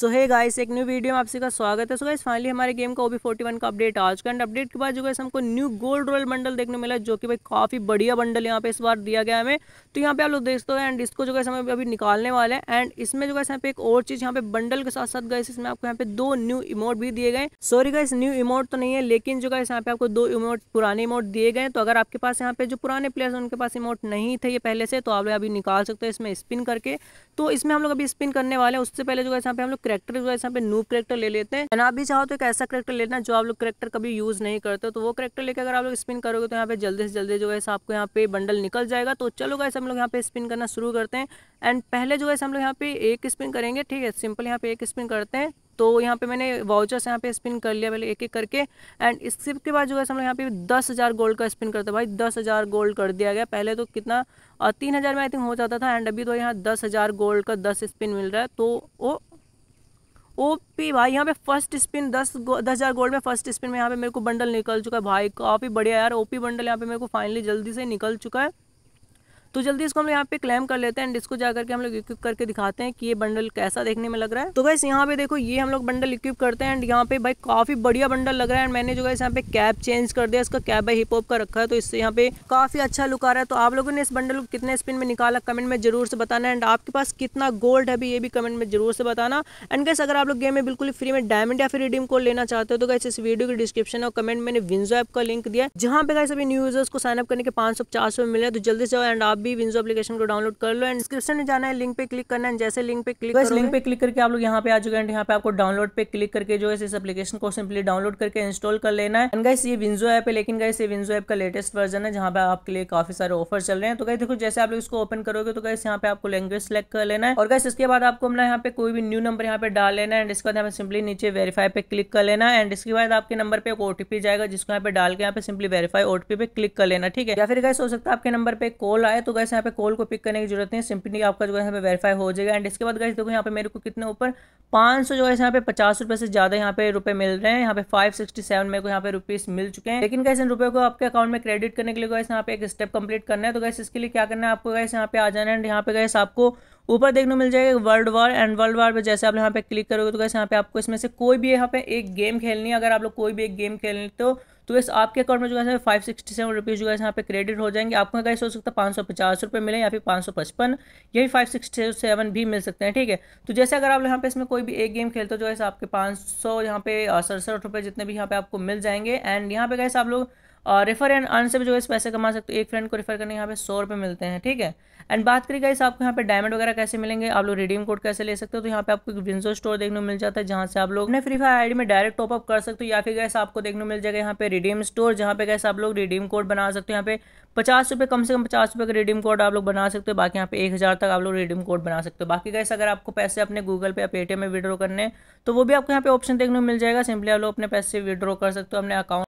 सो है गाइस एक new video में आप का स्वागत है सो गाइस फाइनली हमारे गेम का ओबी फोर्टी वन का अपडेट आज का एंड अपडेट के बाद जो गाइस हमको न्यू गोल्ड रॉयल बंडल देखने मिला जो कि भाई काफ़ी बढ़िया बंडल यहाँ पे इस बार दिया गया हमें तो यहाँ पे आप लोग देखते हो एंड इसको जो है हम अभी निकालने वाले हैं एंड इसमें जो है यहाँ पे एक और चीज़ यहाँ पे बंडल के साथ साथ गए इसमें आपको यहाँ पे दो न्यू इमोट भी दिए गए सॉरी गाइस न्यू इमोट तो नहीं है लेकिन जो है यहाँ पे आपको दो इमोट पुराने इमोट दिए गए तो अगर आपके पास यहाँ पे जो पुराने प्लेयर्स उनके पास इमोट नहीं थे ये पहले से तो आप लोग अभी निकाल सकते हो इसमें स्पिन करके तो इसमें हम लोग अभी स्पिन करने वाले हैं उससे पहले जो है यहाँ पे हम लोग करेक्टर है यहाँ पे न्यू करेक्टर ले लेते हैं आप भी चाहो तो एक ऐसा करेक्टर लेना जो आप लोग करेक्टर कभी यूज़ नहीं करते तो वो करेक्टर लेकर अगर आप लोग स्पिन करोगे तो यहाँ पे जल्दी से जल्दी जो है आपको यहाँ पे बंडल निकल जाएगा तो चलो गए हम लोग यहाँ पे स्पिन करना शुरू करते हैं एंड पहले जो है हम लोग यहाँ पे एक स्पिन करेंगे ठीक है सिंपल यहाँ पे एक स्पिन करते हैं तो यहाँ पे मैंने वाउचर्स यहाँ पे स्पिन कर लिया पहले एक एक करके एंड इसके के बाद जो है हम लोग यहाँ पे दस हज़ार गोल्ड का स्पिन करते हैं भाई दस हज़ार गोल्ड कर दिया गया पहले तो कितना तीन हज़ार में आई थिंक हो जाता था एंड अभी तो यहाँ दस हज़ार गोल्ड का दस स्पिन मिल रहा है तो वो ओपी भाई यहाँ पे फर्स्ट स्पिन दस दस हज़ार गोल्ड में फर्स्ट स्पिन में यहाँ पे मेरे को बंडल निकल चुका है भाई काफ़ी बढ़िया यार ओपी बंडल यहाँ पे मेरे को फाइनली जल्दी से निकल चुका है तो जल्दी इसको हम यहाँ पे क्लेम कर लेते हैं एंड इसको जाकर के हम लोग इक्विप करके दिखाते हैं कि ये बंडल कैसा देखने में लग रहा है तो गैस यहाँ पे देखो ये हम लोग बंडल इक्विप करते हैं एंड यहाँ पे भाई काफी बढ़िया बंडल लग रहा है एंड मैंने जो है यहाँ पे कैप चेंज कर दिया इसका कैप है हिप ऑप का रखा है तो इससे यहाँ पे काफी अच्छा लुक आ रहा है तो आप लोगों ने इस बंडल को कितने स्पिन में निकाला कमेंट में जरूर से बताना एंड आपके पास कितना गोल्ड है ये भी कमेंट में जरूर से बताना एंड गैस अगर आप लोग गेम में बिल्कुल फ्री में डायमंड या फिर रिडीम कोड लेना चाहते हो तो गैस इस वीडियो की डिस्क्रिप्शन और कमेंट मैंने विंजो ऐप का लिंक दिया जहाँ पे गए अभी न्यू को साइनअप करने के पांच सौ चार सौ मिले तो जल्दी से जाओ एंड आप भी विंजो एप्लीकेशन को डाउनलोड कर लो एंड डिस्क्रिप्शन में जाना है लिंक पे क्लिक करना है जैसे लिंक पे तो क्लिक लिंक पे क्लिक करके आप लोग यहाँ पे आ चुके हैं यहाँ पे आपको डाउनलोड पे क्लिक करके जो है इस एप्लीकेशन को सिंपली डाउनलोड करके इंस्टॉल कर लेना है एंड गाइस ये विंजो ऐप है लेकिन गाइस ये विंजो ऐप का लेटेस्ट वर्जन है जहाँ पे आपके लिए काफी सारे ऑफर चल रहे हैं तो गाइस देखो जैसे आप लोग इसको ओपन करोगे तो गाइस यहाँ पे आपको लैंग्वेज सेलेक्ट कर लेना है और गाइस इसके बाद आपको अपना यहाँ पे कोई भी न्यू नंबर यहाँ पे डाल लेना है एंड इसके बाद यहाँ पे सिंपली नीचे वेरीफाई पे क्लिक कर लेना है एंड इसके बाद आपके नंबर पे एक ओटीपी जाएगा जिसको यहाँ पे डाल के यहाँ पे सिंपली वेरीफाई ओटीपी पे क्लिक कर लेना ठीक है या फिर गाइस हो सकता है आपके नंबर पे कॉल आए तो तो गैस यहाँ पे कॉल को पिक करने की जरूरत नहीं सिंपली आपका जो है यहाँ पे वेरीफाई हो जाएगा एंड इसके बाद गैस देखो यहाँ पे मेरे को कितने ऊपर पाँच सौ जो है यहाँ पे पचास रुपये से ज़्यादा यहाँ पे रुपए मिल रहे हैं यहाँ पे फाइव सिक्सटी सेवन मेरे को यहाँ पे रुपीस मिल चुके हैं लेकिन गैस इन रुपये को आपके अकाउंट में क्रेडिट करने के लिए गैस यहाँ पे एक स्टेप कंप्लीट करना है तो गैस इसके लिए क्या करना है आपको गैस यहाँ पे आ जाना है एंड यहाँ पे गैस आपको ऊपर देखने मिल जाएगा world war and world war पे जैसे आप यहाँ पे क्लिक करोगे तो गैस यहाँ पे आपको इसमें से कोई भी यहाँ पे एक गेम खेलनी है अगर आप लोग कोई भी एक गेम खेलनी तो तो इस आपके अकाउंट में जो है फाइव सिक्सटी सेवन रुपीज़ जो है यहाँ पे क्रेडिट हो जाएंगे आपको गैस हो सकता है पाँच सौ पचास रुपये मिले या फिर पाँच सौ पचपन या फिर फाइव सिक्सटी सेवन भी मिल सकते हैं ठीक है तो जैसे अगर आप यहाँ पे इसमें कोई भी एक गेम खेलते हो जो है आपके पाँच सौ यहाँ पे सड़सठ रुपये जितने भी यहाँ पे आपको मिल जाएंगे एंड यहाँ पे गए आप लोग और रेफर एंड अर्न से भी जो है पैसे कमा सकते हो एक फ्रेंड को रेफर करने यहाँ पे सौ रुपये मिलते हैं ठीक है एंड बात करी गाइस आपको यहाँ पे डायमंड वगैरह कैसे मिलेंगे आप लोग रिडीम कोड कैसे ले सकते हो तो यहाँ पे आपको एक विंजो स्टोर देखने को मिल जाता है जहाँ से आप लोग अपने फ्री फायर आईडी में डायरेक्ट टॉपअप कर सकते हो या फिर गैस आपको देखने को मिल जाएगा यहाँ पे रिडीम स्टोर जहाँ पे गैस आप लोग रिडीम कोड बना सकते हो यहाँ पे पचास रुपये कम से कम पचास रुपये का रिडीम कोड आप लोग बना सकते हो बाकी यहाँ पे एक हज़ार तक आप लोग रिडीम कोड बना सकते हो बाकी गैस अगर आपको पैसे अपने गूगल पे या पेटीएम में विड्रॉ करने तो वो भी आपको यहाँ पे ऑप्शन देखने को मिल जाएगा सिंपली आप लोग अपने पैसे विड्रॉ कर सकते हो अपने अकाउंट